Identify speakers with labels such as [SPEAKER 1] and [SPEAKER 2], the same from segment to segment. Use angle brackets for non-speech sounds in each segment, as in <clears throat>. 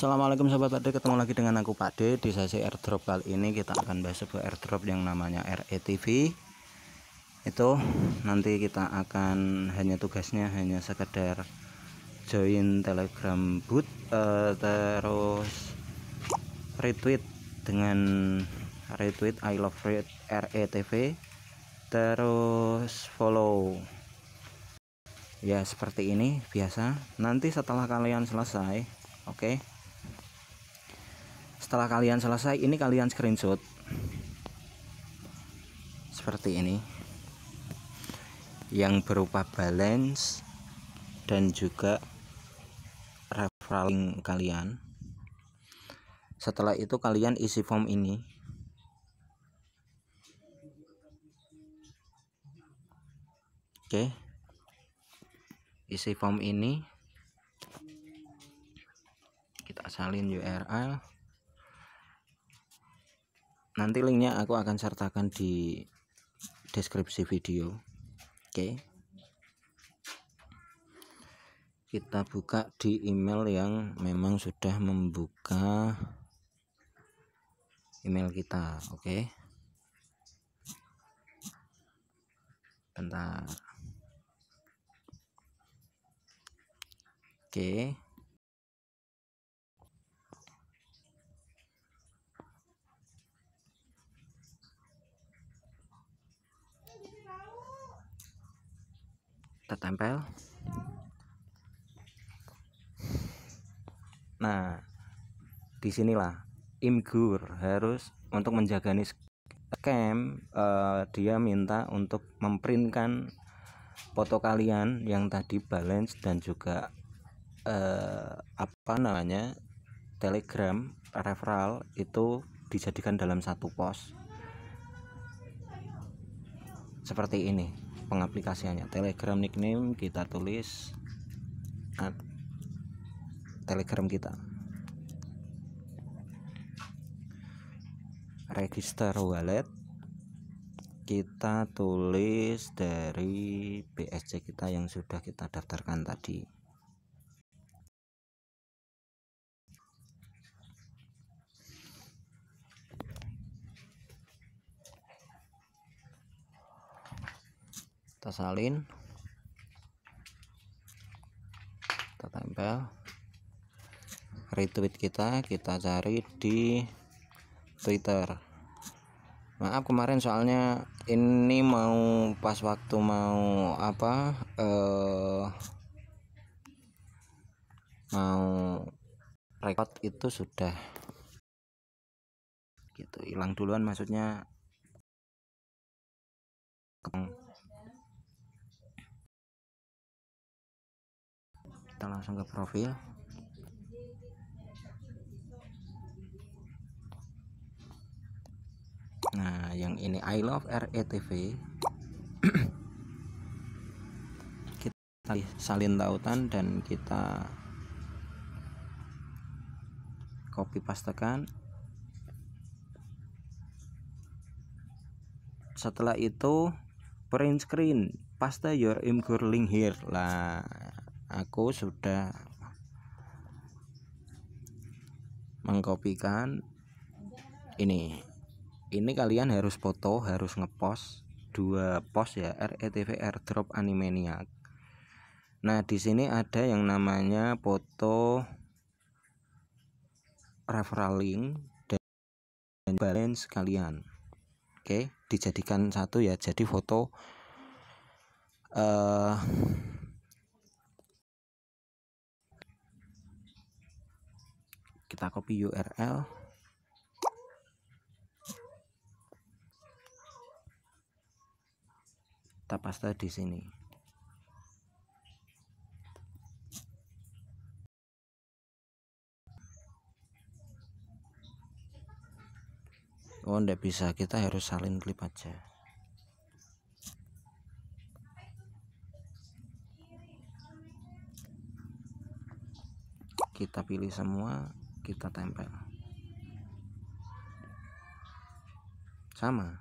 [SPEAKER 1] Assalamualaikum sahabat Pakde, ketemu lagi dengan aku Pakde di sesi airdrop kali ini kita akan bahas sebuah airdrop yang namanya RETV itu nanti kita akan hanya tugasnya hanya sekedar join telegram boot uh, eh, terus retweet dengan retweet I love red RETV terus follow ya seperti ini biasa nanti setelah kalian selesai oke okay? setelah kalian selesai ini kalian screenshot seperti ini yang berupa balance dan juga referral kalian setelah itu kalian isi form ini oke isi form ini kita salin URL nanti linknya aku akan sertakan di deskripsi video oke kita buka di email yang memang sudah membuka email kita oke bentar oke okay. kita tempel nah disinilah imgur harus untuk menjaga nis cam uh, eh, dia minta untuk memprintkan foto kalian yang tadi balance dan juga uh, apa namanya telegram referral itu dijadikan dalam satu pos seperti ini pengaplikasiannya telegram nickname kita tulis at telegram kita register wallet kita tulis dari BSC kita yang sudah kita daftarkan tadi kita salin kita tempel retweet kita kita cari di Twitter maaf kemarin soalnya ini mau pas waktu mau apa eh mau record itu sudah gitu hilang duluan maksudnya kita langsung ke profil nah yang ini I love RETV <clears throat> kita salin tautan dan kita copy pastekan setelah itu print screen paste your imgur link here lah aku sudah mengkopikan ini ini kalian harus foto harus ngepost dua post ya RETV airdrop animaniac nah di sini ada yang namanya foto referral link dan balance kalian oke dijadikan satu ya jadi foto uh, kita copy URL kita paste di sini Oh, ndak bisa. Kita harus salin klip aja. Kita pilih semua, kita tempel sama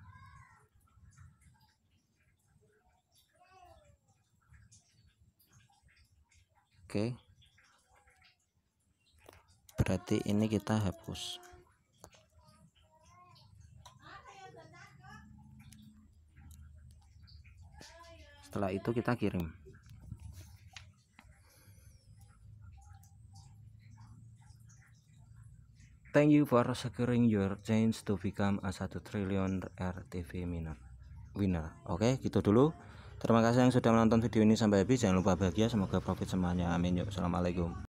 [SPEAKER 1] oke berarti ini kita hapus setelah itu kita kirim Thank you for securing your chance to become a 1 trillion RTV winner. Winner. Oke, okay, gitu dulu. Terima kasih yang sudah menonton video ini sampai habis. Jangan lupa bahagia, semoga profit semuanya. Amin. Yuk, assalamualaikum.